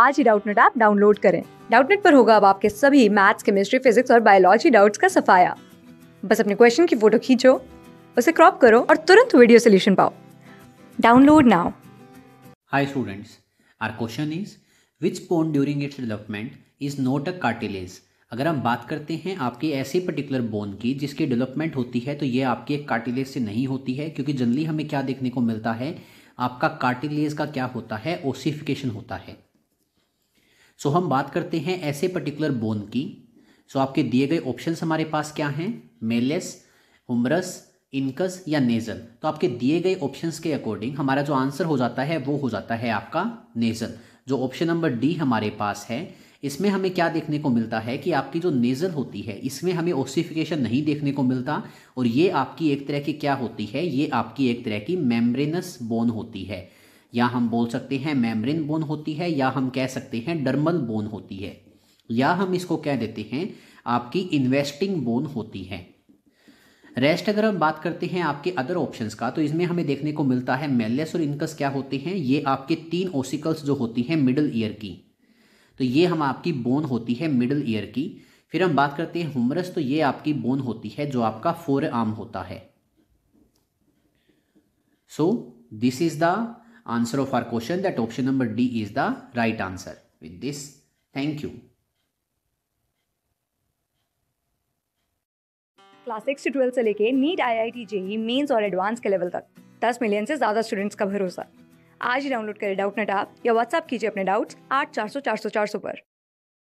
आज ही Doubtnut app download करें डाउटनेट पर होगा अब आपके सभी मैथ्स केमिस्ट्री फिजिक्स और बायोलॉजी डाउट्स का सफाया बस अपने क्वेश्चन की फोटो खींचो उसे क्रॉप करो और तुरंत वीडियो सोल्यूशन पाओ download now hi students our question is which bone during its development is not a cartilage अगर हम बात करते हैं आपके ऐसे पर्टिकुलर बोन की जिसकी डेवलपमेंट होती है तो ये आपकी एक कार्टिलेज से नहीं होती है क्योंकि जनरली हमें क्या देखने को मिलता है आपका कार्टिलेज का क्या होता है ओसिफिकेशन होता है सो हम बात करते हैं ऐसे पर्टिकुलर बोन की सो आपके दिए गए ऑप्शंस हमारे पास क्या हैं मेलेस उमरस इनकस या नेजल तो आपके दिए गए ऑप्शंस के अकॉर्डिंग हमारा जो आंसर हो जाता है वो हो जाता है आपका नेजल जो ऑप्शन नंबर डी हमारे पास है इसमें हमें क्या देखने को मिलता है कि आपकी जो नेज़ल होती है इसमें हमें ओसिफिकेशन नहीं देखने को मिलता और ये आपकी एक तरह की क्या होती है ये आपकी एक तरह की मेम्ब्रेनस बोन होती है या हम बोल सकते हैं मेमरिन बोन होती है या हम कह सकते हैं डर्मल बोन होती है या हम इसको कह देते हैं आपकी इन्वेस्टिंग बोन होती है रेस्ट अगर हम बात करते हैं आपके अदर ऑप्शंस का तो इसमें हमें देखने को मिलता है मेलेस और इनकस क्या होते हैं ये आपके तीन ओसिकल्स जो होती हैं मिडल ईयर की तो ये हम आपकी बोन होती है मिडल ईयर की फिर हम बात करते हैं हुमरस तो ये आपकी बोन होती है जो आपका फोर आर्म होता है so this is the answer of our question that option number D is the right answer. With this, thank you. Class six से ट्वेल्थ से लेके NEET I I T JEE mains और advance के level तक दस million से ज़्यादा students का भरोसा आज ही डाउनलोड करें डाउट नेट आप या व्हाट्सअप कीजिए अपने डाउट्स आठ चार सौ चार सौ चार सौ पर